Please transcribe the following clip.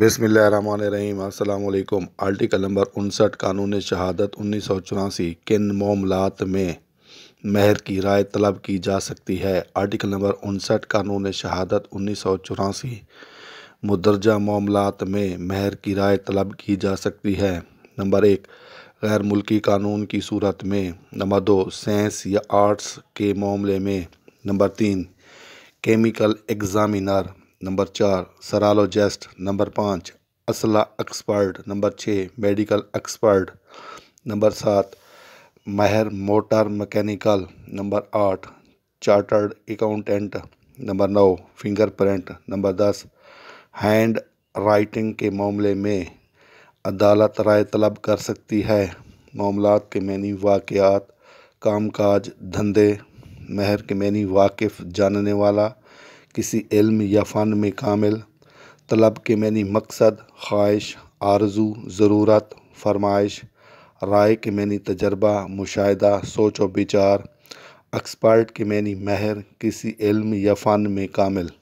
रहीम अल्लाम article number उनसठ कानून शहादत उन्नीस सौ चौरासी किन मामलात में महर की राय तलब की जा सकती है आर्टिकल नंबर उनसठ कानून शहादत उन्नीस सौ चौरासी मुदरजा मामलात में महर की राय तलब की जा सकती है नंबर एक गैर मुल्की कानून की सूरत में नंबर दो साइंस या आर्ट्स के मामले में नंबर तीन केमिकल एग्ज़ामिनर नंबर चार सरालोजेस्ट नंबर पाँच असला एक्सपर्ट नंबर छः मेडिकल एक्सपर्ट नंबर सात महर मोटर मैकेनिकल नंबर आठ चार्टर्ड अकाउंटेंट नंबर नौ फिंगरप्रिंट नंबर दस हैंड राइटिंग के मामले में अदालत राय तलब कर सकती है मामला के मैनी वाक़ात कामकाज धंधे महर के मैनी वाकिफ़ जानने वाला किसी इल्म या फ़न में कामिल तलब के मैनी मकसद ख्वाहिश आरजू ज़रूरत फरमाइश राय के मैनी तजर्बा मुशाह सोच व विचार एक्सपर्ट के मैनी महर किसी इल्म या फ़न में कामिल